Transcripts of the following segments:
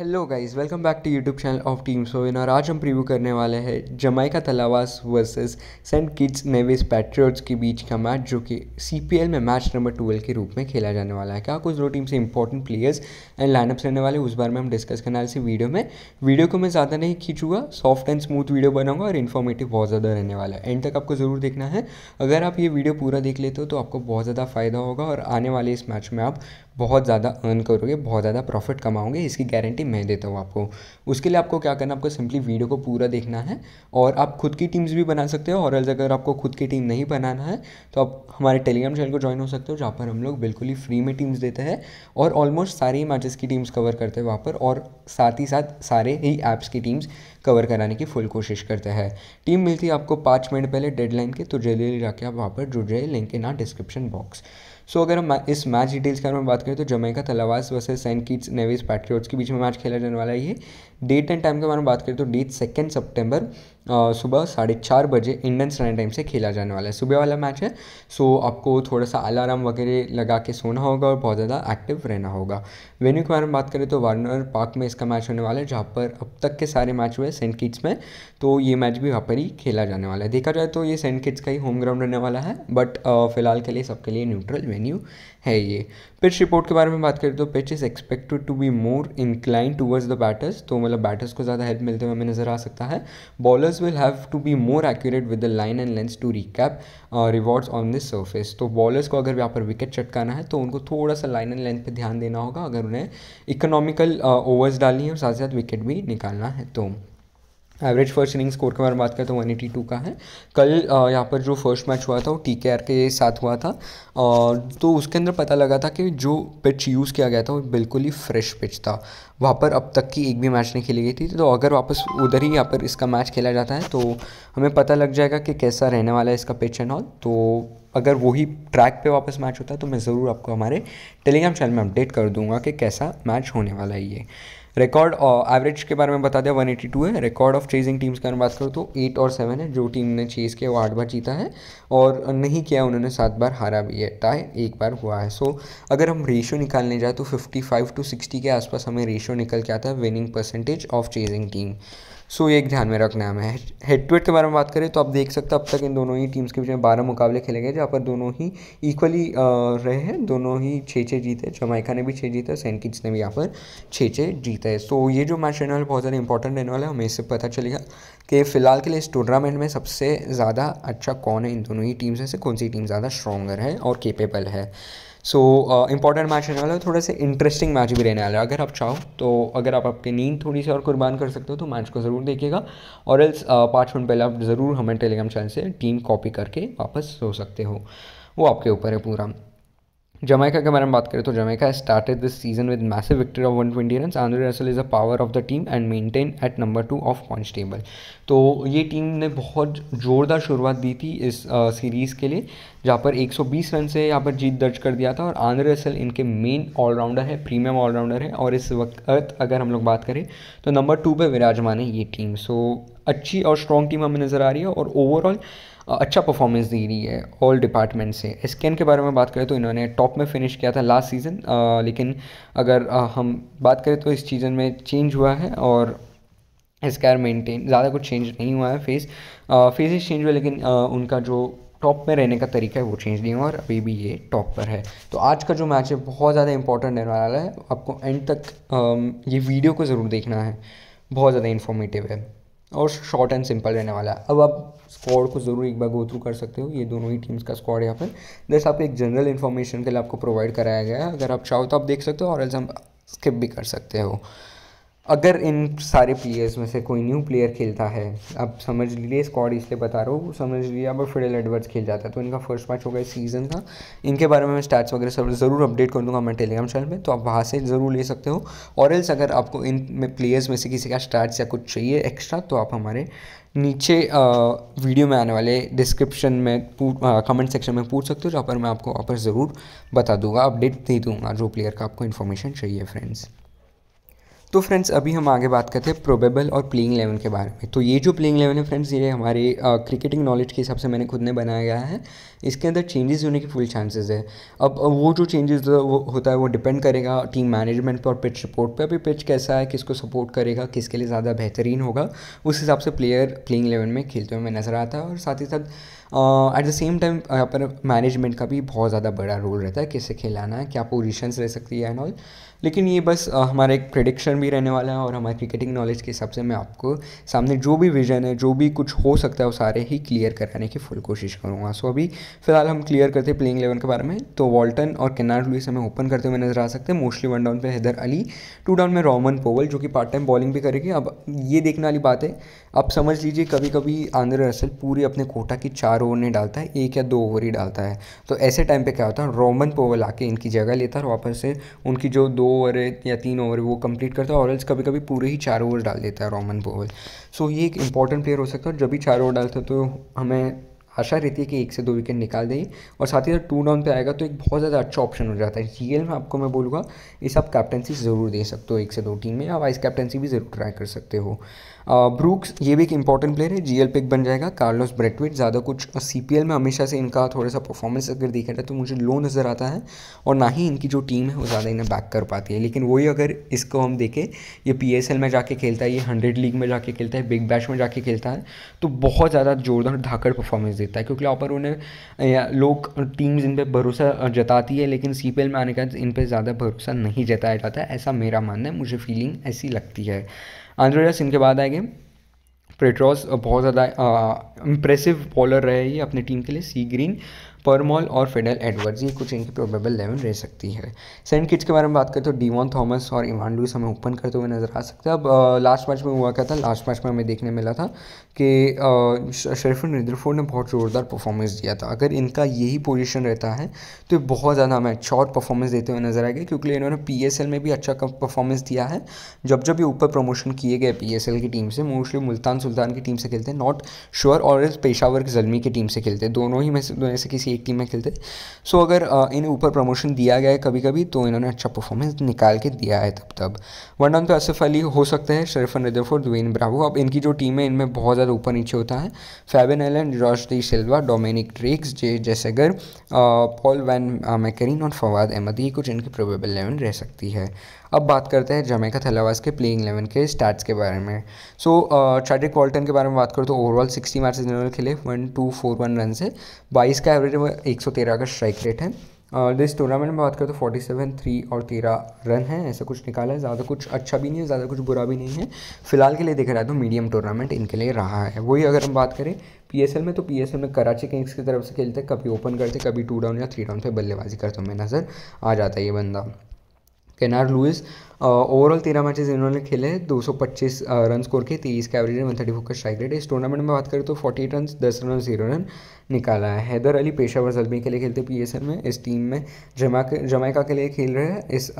hello guys welcome back to YouTube channel of team in और आज हम preview करने वाले हैं का Tallawahs versus Saint Kitts Nevis Patriots के बीच का मैच जो कि सीपीएल में मैच नंबर ट्वेल्व के रूप में खेला जाने वाला है क्या कुछ दो टीम से इंपॉर्टेंट प्लेयर्स एंड लाइनअप्स रहने वाले उस बारे में हम डिस्कस करने वाले वीडियो में वीडियो को मैं ज़्यादा नहीं खींचूंगा सॉफ्ट एंड स्मूथ वीडियो बनाऊंगा और इन्फॉर्मेटिव बहुत ज़्यादा रहने वाला है एंड तक आपको ज़रूर देखना है अगर आप ये वीडियो पूरा देख लेते हो तो आपको बहुत ज़्यादा फायदा होगा और आने वाले इस मैच में आप बहुत ज़्यादा अर्न करोगे बहुत ज़्यादा प्रॉफिट कमाओगे इसकी गारंटी मैं देता हूँ आपको उसके लिए आपको क्या करना आपको सिंपली वीडियो को पूरा देखना है और आप खुद की टीम्स भी बना सकते हो और अगर आपको खुद की टीम नहीं बनाना है तो आप हमारे टेलीग्राम चैनल को ज्वाइन हो सकते हो जहाँ पर हम लोग बिल्कुल ही फ्री में टीम्स देते हैं और ऑलमोस्ट सारे ही मैचेस की टीम्स कवर करते हैं वहाँ पर और साथ ही साथ सारे ही ऐप्स की टीम्स कवर कराने की फुल कोशिश करते हैं टीम मिलती है आपको पाँच मिनट पहले डेडलाइन के तो जल्दी जाके आप वहाँ पर जुड़ जाए link in our description box so अगर हम इस मैच डिटेल्स के बारे में बात करें तो Jamaica Tallawahs versus Saint Kitts Nevis Patriots के बीच में मैच खेला जाने वाला है ये डेट एंड टाइम के बारे में बात करें तो डेट सेकेंड सेप्टेम्बर सुबह साढ़े चार बजे इंडियन स्टैंडर्ड टाइम से खेला जाने वाला है सुबह वाला मैच है सो आपको थोड़ा सा अलार्म वगैरह लगा के सोना होगा और बहुत ज़्यादा एक्टिव रहना होगा वेन्यू के बारे में बात करें तो वार्नर पार्क में इसका मैच होने वाला है जहाँ पर अब तक के सारे मैच हुए सेंट किट्स में तो ये मैच भी वहाँ पर ही खेला जाने वाला है देखा जाए तो ये सेंट किट्स का ही होम ग्राउंड रहने वाला है बट फिलहाल के लिए सबके लिए न्यूट्रल वेन्यू है ये पिच रिपोर्ट के बारे में बात करें तो pitch is expected to be more incline towards the batters तो मतलब बैटर्स को ज़्यादा हेल्प मिलते हुए हमें नज़र आ सकता है bowlers will have to be more accurate with the line and lens to recap rewards on this surface तो बॉलर्स को अगर यहाँ पर विकेट चटकाना है तो उनको थोड़ा सा लाइन एंड लेंथ पर ध्यान देना होगा अगर उन्हें इकोनॉमिकल ओवर्स uh, डालनी है और साथ साथ विकेट भी निकालना है तो एवरेज फर्स्ट इनिंग स्कोर के बारे में बात करें तो वन एटी टू का है कल यहाँ पर जो फर्स्ट मैच हुआ था वो टी के आर के साथ हुआ था और तो उसके अंदर पता लगा था कि जो पिच यूज़ किया गया था वो बिल्कुल ही फ्रेश पिच था वहाँ पर अब तक की एक भी मैच नहीं खेली गई थी तो अगर वापस उधर ही यहाँ पर इसका मैच खेला जाता है तो हमें पता लग जाएगा कि कैसा रहने वाला है इसका पिच एंड ऑल तो अगर वही ट्रैक पे वापस मैच होता है तो मैं ज़रूर आपको हमारे टेलीग्राम चैनल में अपडेट कर दूंगा कि कैसा मैच होने वाला है ये रिकॉर्ड एवरेज uh, के बारे में बता दिया 182 है रिकॉर्ड ऑफ चेजिंग टीम्स के बारे में बात करूँ तो एट और सेवन है जो टीम ने चेज किया वो आठ बार जीता है और नहीं किया उन्होंने सात बार हारा भी है टाई एक बार हुआ है सो so, अगर हम रेशो निकालने जाए तो 55 टू सिक्सटी के आसपास हमें रेशो निकल के आता है winning percentage of chasing team so ये एक ध्यान में रखना है हमें हेड टू हेड के बारे में बात करें तो आप देख सकते हैं अब तक इन दोनों ही टीम्स के बीच में बारह मुकाबले खेले गए जहाँ पर दोनों ही इक्वली रहे हैं दोनों ही छः छः जीते जमाइका ने भी छः जीता सेंट किट्स ने भी यहाँ पर छः छः जीता है सो ये जो मैच रहने वाले बहुत ज़्यादा इंपॉर्टेंट रहने वाला है हमें इससे पता चलेगा कि फिलहाल के लिए इस टूर्नामेंट में सबसे ज़्यादा अच्छा कौन है इन दोनों ही टीम्स में से कौन सी टीम ज़्यादा स्ट्रॉगर है और केपेबल है सो इंपॉर्टेंट मैच रहने वाला है थोड़ा सा इंटरेस्टिंग मैच भी रहने वाला है अगर आप चाहो तो अगर आप आपकी नींद थोड़ी सी और कुर्बान कर सकते हो तो मैच को ज़रूर देखिएगा और एल्स पाँच मिनट पहले आप ज़रूर हमें टेलीग्राम चैनल से टीम कॉपी करके वापस सो सकते हो वो आपके ऊपर है पूरा जमैका के बारे में बात करें तो Jamaica started this season with massive victory of one twenty run Andre Russell is a power of the team and maintain at number two of points table तो ये टीम ने बहुत ज़ोरदार शुरुआत दी थी इस सीरीज़ के लिए जहाँ पर 120 रन से यहाँ पर जीत दर्ज कर दिया था और आंद्रे रसल इनके मेन ऑलराउंडर है प्रीमियम ऑलराउंडर है और इस वक्त अगर हम लोग बात करें तो नंबर टू पर विराजमान है ये टीम सो अच्छी और स्ट्रॉन्ग टीम हमें नज़र आ रही है और ओवरऑल अच्छा परफॉर्मेंस दे रही है ऑल डिपार्टमेंट से स्कैन के बारे में बात करें तो इन्होंने टॉप में फिनिश किया था लास्ट सीज़न लेकिन अगर हम बात करें तो इस सीज़न में चेंज हुआ है और स्कैर मेंटेन ज़्यादा कुछ चेंज नहीं हुआ है फेस फेजेस चेंज हुआ लेकिन आ, उनका जो टॉप में रहने का तरीका है वो चेंज नहीं हुआ और अभी भी ये टॉप पर है तो आज का जो मैच है बहुत ज़्यादा इंपॉर्टेंट रहने वाला है आपको एंड तक आ, ये वीडियो को ज़रूर देखना है बहुत ज़्यादा इन्फॉर्मेटिव है और शॉर्ट एंड सिंपल रहने वाला है अब आप स्क्वाड को ज़रूर एक बार गो थ्रू कर सकते हो ये दोनों ही टीम्स का स्क्वाड यहाँ पर जैसे आपको एक जनरल इन्फॉर्मेशन के लिए आपको प्रोवाइड कराया गया है अगर आप चाहो तो आप देख सकते हो और एल्स हम स्किप भी कर सकते हो अगर इन सारे प्लेयर्स में से कोई न्यू प्लेयर खेलता है अब समझ लीजिए स्कॉड इसलिए बता रहा हूँ समझ लीजिए अब फिडल एडवर्ड्स खेल जाता है तो इनका फर्स्ट मैच होगा इस सीज़न का इनके बारे में मैं स्टैट्स वगैरह सब ज़रूर अपडेट कर दूंगा मैं टेलीग्राम चैनल में तो आप वहाँ से ज़रूर ले सकते हो और एल्स अगर आपको इन में प्लेयर्स में से किसी का स्टैट्स या कुछ चाहिए एक्स्ट्रा तो आप हमारे नीचे वीडियो में आने वाले डिस्क्रिप्शन में कमेंट सेक्शन में पूछ सकते हो जहाँ पर मैं आपको वहाँ पर ज़रूर बता दूंगा अपडेट दे दूंगा जो प्लेयर का आपको इन्फॉर्मेशन चाहिए फ्रेंड्स तो फ्रेंड्स अभी हम आगे बात करते हैं प्रोबेबल और प्लेइंग इलेवन के बारे में तो ये जो प्लेइंग इलेवन है फ्रेंड्स ये हमारे क्रिकेटिंग नॉलेज के हिसाब से मैंने खुद ने बनाया गया है इसके अंदर चेंजेस होने के फुल चांसेस है अब वो जो चेंजेस होता है वो डिपेंड करेगा टीम मैनेजमेंट पर और पिच सपोर्ट पर अभी पिच कैसा है किसको सपोर्ट करेगा किसके लिए ज़्यादा बेहतरीन होगा उस हिसाब से प्लेयर प्लेइंग इलेवन में खेलते हुए नज़र आता है और साथ ही साथ एट द सेम टाइम यहाँ पर मैनेजमेंट का भी बहुत ज़्यादा बड़ा रोल रहता है किसे खेलाना है क्या पोजिशंस रह सकती है एंड ऑल लेकिन ये बस हमारा एक प्रडिक्शन भी रहने वाला है और हमारे क्रिकेटिंग नॉलेज के हिसाब से मैं आपको सामने जो भी विजन है जो भी कुछ हो सकता है वो सारे ही क्लियर कराने की फुल कोशिश करूँगा सो अभी फिलहाल हम क्लियर करते हैं प्लेइंग इलेवन के बारे में तो वॉल्टन और केनार्ड लुइस हमें ओपन करते हुए नजर आ सकते हैं मोस्टली वन डाउन पर हैदर अली टू डाउन में रोमन पोवल जो कि पार्ट टाइम बॉलिंग भी करेगी अब ये देखने वाली बात है अब समझ लीजिए कभी कभी आंद्रे रसल पूरे अपने कोटा की चार ओवर नहीं डालता है एक या दो ओवर ही डालता है तो ऐसे टाइम पे क्या होता है रोमन पोवल आके इनकी जगह लेता है और वापस से उनकी जो दो ओवर या तीन ओवर वो कंप्लीट करता है और एल्स कभी कभी पूरे ही चार ओवर डाल देता है रोमन पोवल सो ये एक इंपॉर्टेंट प्लेयर हो सकता है जब भी चार ओवर डालता है तो हमें आशा रहती है कि एक से दो विकेट निकाल देंगे और साथ ही साथ टू डाउन पे आएगा तो एक बहुत ज़्यादा अच्छा ऑप्शन हो जाता है रियल में आपको मैं बोलूँगा इस आप कैप्टनसी ज़रूर दे सकते हो एक से दो टीम में या वाइस कैप्टनसी भी ज़रूर ट्राई कर सकते हो ब्रूक्स ये भी एक इंपॉर्टेंट प्लेयर है जीएल पिक बन जाएगा कार्लोस ब्रेटविट ज़्यादा कुछ सीपीएल में हमेशा से इनका थोड़ा सा परफॉर्मेंस अगर देखा जाए तो मुझे लो नज़र आता है और ना ही इनकी जो टीम है वो ज़्यादा इन्हें बैक कर पाती है लेकिन वही अगर इसको हम देखें ये पी में जाके खेलता है ये हंड्रेड लीग में जाके खेलता है बिग बैश में जाके खेलता है तो बहुत ज़्यादा जोरदार धाकड़ परफॉर्मेंस देता है क्योंकि वहाँ पर उन्हें लोग टीम्स इन पर भरोसा जताती है लेकिन सी में आने के बाद इन पर ज़्यादा भरोसा नहीं जताया जाता ऐसा मेरा मानना है मुझे फीलिंग ऐसी लगती है आंद्रोजस इनके बाद आएंगे लिए प्रेट्रॉस बहुत ज़्यादा इम्प्रेसिव बॉलर रहे ये अपनी टीम के लिए सी ग्रीन परमॉल और फेडल एडवर्ड्स ये कुछ इनकी प्रोबेबल इलेवन रह सकती है सेंट किट्स के बारे में बात करें तो डीवॉन थॉमस और इवान लुइस हमें ओपन करते हुए नजर आ सकते हैं अब लास्ट मैच में हुआ क्या था लास्ट मैच में हमें देखने मिला था कि शरीफुल रिद्रफोर ने बहुत ज़ोरदार परफॉर्मेंस दिया था अगर इनका यही पोजीशन रहता है तो बहुत ज़्यादा हमें अच्छा और परफॉर्मेंस देते हुए नज़र आएगा क्योंकि इन्होंने पीएसएल में भी अच्छा परफॉर्मेंस दिया है जब जब ये ऊपर प्रमोशन किए गए पीएसएल की टीम से मोस्टली मुल्तान सुल्तान की टीम से खेलते हैं नॉट श्योर और पेशावर की जलमी की टीम से खेलते हैं दोनों ही में से दोनों से किसी एक टीम में खेलते सो अगर इन्हें ऊपर प्रमोशन दिया गया है कभी कभी तो इन्होंने अच्छा परफॉर्मेंस निकाल के दिया है तब तब वन डाउन तो असफ अली हो सकते हैं शरीफन नदरफोर दुवेन ब्राहू अब इनकी जो टीम है इनमें बहुत ज़्यादा ऊपर नीचे होता है Fabian Allen George de Silva Dominic Drakes जे जैसेगर पॉल वैन मैकरीन और फवाद अहमद ये कुछ इनकी प्रोबेबल लेवन रह सकती है अब बात करते हैं जमैका थलावास के प्लेइंग इलेवन के स्टार्ट के बारे में सो ट्रेडिक वॉल्टन के बारे में बात करो तो ओवरऑल सिक्सटी मैचेस इन्होंने खेले one two four one run से बाईस का एवरेज एक सौ तेरह का स्ट्राइक रेट है और इस टूर्नामेंट में बात करें तो फोर्टी सेवन थ्री और तेरह रन है ऐसा कुछ निकाला है ज़्यादा कुछ अच्छा भी नहीं है ज़्यादा कुछ बुरा भी नहीं है फिलहाल के लिए देखा जाए तो मीडियम टूर्नामेंट इनके लिए रहा है वही अगर हम बात करें पीएसएल में तो पीएसएल में कराची किंग्स की तरफ से खेलते कभी ओपन करते कभी टू डाउन या थ्री डाउन पर बल्लेबाजी करते हुए नज़र आ जाता है ये बंदा केनार लुइस ओवरऑल uh, तेरह मैचेस इन्होंने खेले दो सौ पच्चीस रन स्कोर के तेईस का एवरेज वन थर्टी फोर का स्ट्राइक रेट इस टूर्नामेंट में बात करें तो फोर्टी रन दस रन जीरो रन निकाला है हैदर अली पेशावर जलमी के लिए खेलते पी में इस टीम में जमा जमैका के लिए खेल रहे हैं इस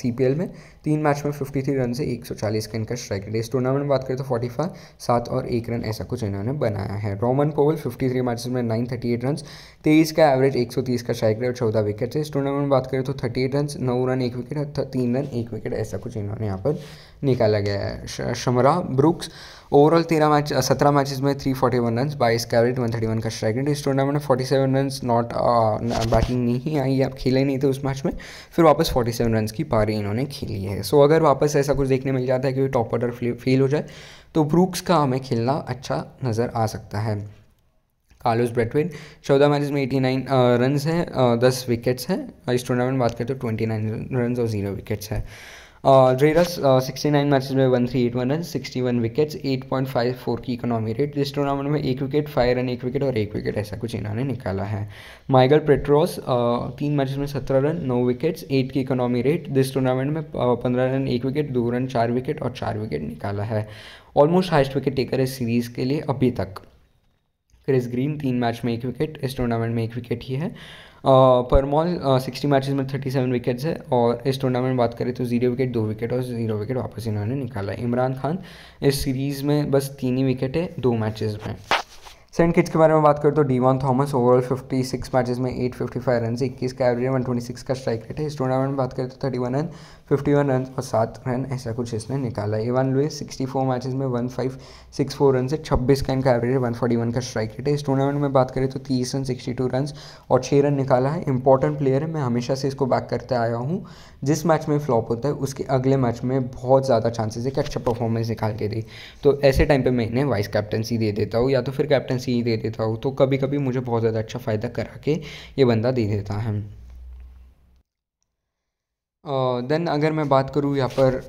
सी में तीन मैच में 53 रन से 140 का इनका स्ट्राइक रेट इस टूर्नामेंट में बात करें तो 45 सात और एक रन ऐसा कुछ इन्होंने बनाया है रोमन पोवल 53 मैचेस में 938 रन तेईस का एवरेज 130 का स्ट्राइक रेट चौदह विकेट है इस टूर्नामेंट में बात करें तो 38 रन नौ रन एक विकेट तीन रन एक विकेट ऐसा कुछ इन्होंने यहाँ पर निकाला गया है शमरा ब्रुक्स ओवरऑल तेरह मैच सत्रह मैचेस में थ्री फोर्टी वन रन बाईस का एवरेज वन थर्टी वन का स्ट्राइक रेट इस टूर्नामेंट में forty seven run not batting नहीं आई आप खेले नहीं थे उस मैच में फिर वापस फोर्टी सेवन रन की पारी इन्होंने खेली है है सो अगर वापस ऐसा कुछ देखने मिल जाता है कि टॉप ऑर्डर फेल हो जाए तो ब्रूक्स का हमें खेलना अच्छा नज़र आ सकता है कार्लोस ब्रेटविन चौदह मैचेस में एटी नाइन रन है दस विकेट्स हैं इस टूर्नामेंट बात करें तो ट्वेंटी नाइन रन और जीरो विकेट्स हैं ड्रेरस सिक्सटी नाइन मैचेज में one three eight one run sixty one wickets eight point five four की इकोनॉमी रेट इस टूर्नामेंट में एक विकेट फाइव रन एक विकेट और एक विकेट ऐसा कुछ इन्होंने निकाला है माइगल पेट्रोस uh, तीन मैच में सत्रह रन नौ विकेट्स एट की इकोनॉमी रेट दिस टूर्नामेंट में uh, पंद्रह रन एक विकेट दो रन चार विकेट और चार विकेट निकाला है ऑलमोस्ट हाइस्ट विकेट टेकर है सीरीज़ के लिए अभी तक क्रिस ग्रीन तीन मैच में एक विकेट इस टूर्नामेंट में एक विकेट ही है परमॉल सिक्सटी मैचेस में थर्टी सेवन विकेट्स है और इस टूर्नामेंट बात करें तो जीरो विकेट दो विकेट और जीरो विकेट वापस इन्होंने निकाला है इमरान खान इस सीरीज़ में बस तीन ही विकेट है दो मैचेस में सेंट किट्स के बारे में बात करें तो Devon Thomas overall fifty six matches में एट फिफ्टी फाइव रन इक्कीस का एवरेज वन ट्वेंटी सिक्स का स्ट्राइक रेट है इस टूर्नामेंट में बात करें तो thirty one run fifty one run और सात रन ऐसा कुछ इसने निकाला Evan Lewis sixty four matches में one five six four run से छब्बीस का इनका एवरेज है वन फोर्टी वन का स्ट्राइक रेट है इस टूर्नामेंट में बात करें तो तीस रन सिक्सटी टू रन और छः रन निकाला है इंपॉर्टेंट प्लेयर है मैं हमेशा से इसको बैक करते आया हूँ जिस मैच में फ्लॉप होता है उसके अगले मैच में बहुत ज़्यादा चांसेस है कि अच्छा परफॉर्मेंस निकाल के दे तो ऐसे टाइम पर मैं इन्हें वाइस कैप्टनसी दे देता हूँ या तो फिर कैप्टनसी ही दे देता हूँ तो कभी कभी मुझे बहुत ज़्यादा अच्छा फ़ायदा करा के ये बंदा दे देता है देन अगर मैं बात करूँ यहाँ पर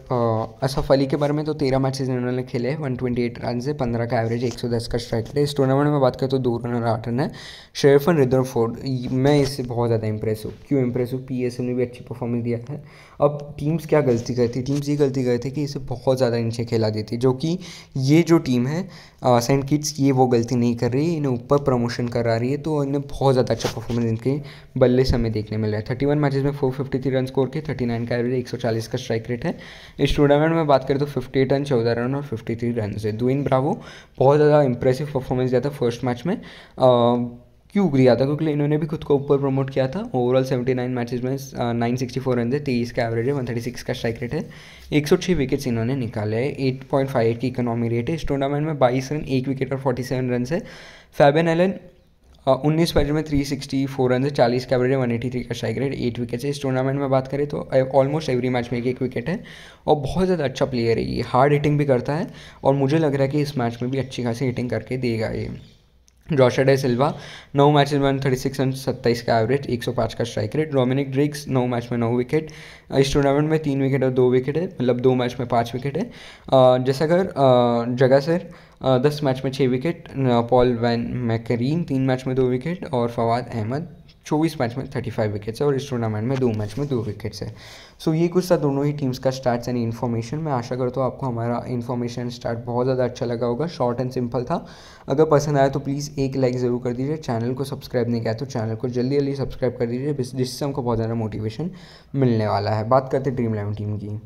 असफ अली के बारे में तो तेरह मैचेस इन्होंने खेले वन ट्वेंटी एट रन से पंद्रह का एवरेज एक सौ दस का स्ट्राइक रेट इस टूर्नामेंट में बात करें तो दो और आठ रन है शेरफन फोर्ड मैं इससे बहुत ज़्यादा इंप्रेस हूँ क्यों इंप्रेस हूँ पी एस एम ने भी अच्छी परफॉर्मेंस दिया है अब टीम्स क्या गलती करती टीम्स ये गलती करती कि इसे बहुत ज़्यादा इनसे खेला देती जो कि ये जो टीम है सेंट किट्स ये वो गलती नहीं कर रही इन्हें ऊपर प्रमोशन करा रही है तो इन्हें बहुत ज़्यादा अच्छा परफॉर्मेंस इनके बल्ले समय देखने मिल रहा है थर्टी वन मैचेज में four fifty three run score के थर्टी नाइन का एवरेज एक सौ चालीस का स्ट्राइक रेट है इस टूर्नामेंट में बात करें तो फिफ्टी एट रन चौदह रन और फिफ्टी थ्री रन से दुइन ब्रावो बहुत ज़्यादा इंप्रेसिव परफॉर्मेंस दिया था फर्स्ट मैच में आ, क्यों दिया था क्योंकि इन्होंने भी खुद को ऊपर प्रमोट किया था ओवरऑल 79 नाइन मैचेज में नाइन सिक्सटी फोर रन है तेईस का एवरेज है वन थर्टी सिक्स का स्ट्राइक रेट है एक सौ छः विकेट्स इन्होंने निकाले हैं एट पॉइंट फाइव एट की इकोनॉमी रेट है इस टूर्नामेंट में बाईस रन एक विकेट और फोर्टी सेवन रन है फैबन एलन उन्नीस बैटर में थ्री सिक्सटी फोर रन चालीस का एवरेज है वन एटी थ्री का स्ट्राइक रेट एट विकेट है इस टूर्नामेंट में बात करें तो ऑलमोस्ट एवरी मैच में एक एक विकेट है और बहुत ज़्यादा अच्छा प्लेयर है ये हार्ड हिटिंग भी करता है और मुझे लग रहा है कि इस मैच में भी अच्छी खासी हिटिंग करके देगा ये जोशा डे सिल्वा नौ मैच में वन थर्टी सिक्स रन सत्ताईस का एवरेज एक सौ पाँच का स्ट्राइक रेट डोमिनिक ड्रिक्स नौ मैच में नौ विकेट इस टूर्नामेंट में तीन विकेट और दो विकेट है मतलब दो मैच में पाँच विकेट है uh, जैसा अगर uh, जगह सर uh, दस मैच में छः विकेट पॉल वैन मैकरीन तीन मैच में दो विकेट और फवाद अहमद चौबीस मैच में थर्टी फाइव विकेट्स है और इस टूर्नामेंट में दो मैच में दो विकेट्स है सो so, ये कुछ था दोनों ही टीम्स का स्टार्ट एंड इन्फॉर्मेशन मैं आशा करता हूँ आपको हमारा इन्फॉर्मेशन स्टार्ट बहुत ज़्यादा अच्छा लगा होगा शॉर्ट एंड सिंपल था अगर पसंद आया तो प्लीज़ एक लाइक ज़रूर कर दीजिए चैनल को सब्सक्राइब नहीं किया तो चैनल को जल्दी जल्दी सब्सक्राइब कर दीजिए जिससे हमको बहुत ज़्यादा मोटिवेशन मिलने वाला है बात करते ड्रीम इलेवन टीम की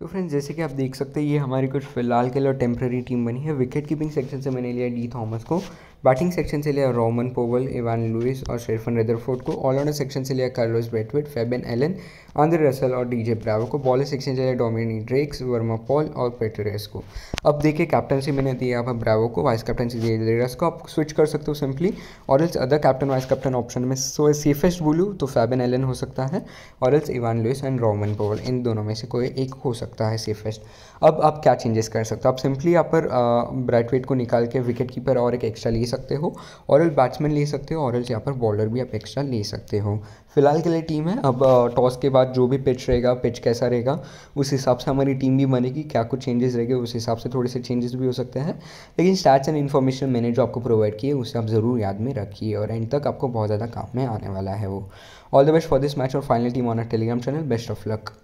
तो फ्रेंड्स जैसे कि आप देख सकते हैं ये हमारी कुछ फ़िलहाल के लिए टेम्प्रेरी टीम बनी है विकेट कीपिंग सेक्शन से मैंने लिया डी थॉमस को बैटिंग सेक्शन से लिया रोमन पोवल इवान लुइस और शेरफन रेदरफोर्ड को ऑलराउंडर सेक्शन से लिया Carlos Brathwaite Fabian Allen Andre Russell और डीजे ब्रावो को बॉलर सेक्शन से लिया डोमिनी ड्रेक्स वर्मा पॉल और पेटरेस को अब देखिए कैप्टनसी मैंने दी आप ब्रावो को वाइस कैप्टनसी दी रेडर्स को आप स्विच कर सकते हो सिंपली और else other captain vice captain option में सो सेफेस्ट बोलूँ तो फेबेन एलन हो सकता है और else Evan Lewis and Rovman Powell इन दोनों में से कोई एक हो सकता है सेफेस्ट अब आप क्या चेंजेस कर सकते हो आप सिंपली यहाँ पर ब्रैटवेट को निकाल के विकेट कीपर और एक एक्स्ट्रा लिए सकते हो ऑरल बैट्समैन ले सकते हो एल्स यहाँ पर बॉलर भी आप एक्स्ट्रा ले सकते हो फिलहाल के लिए टीम है अब टॉस के बाद जो भी पिच रहेगा पिच कैसा रहेगा उस हिसाब से हमारी टीम भी बनेगी क्या कुछ चेंजेस रहेंगे उस हिसाब से थोड़े से चेंजेस भी हो सकते हैं लेकिन स्टैट्स एंड इन्फॉर्मेशन मैंने जो आपको प्रोवाइड किए उसे आप ज़रूर याद में रखिए और एंड तक आपको बहुत ज़्यादा काम में आने वाला है वो all the best for this match और final team on our Telegram channel best of luck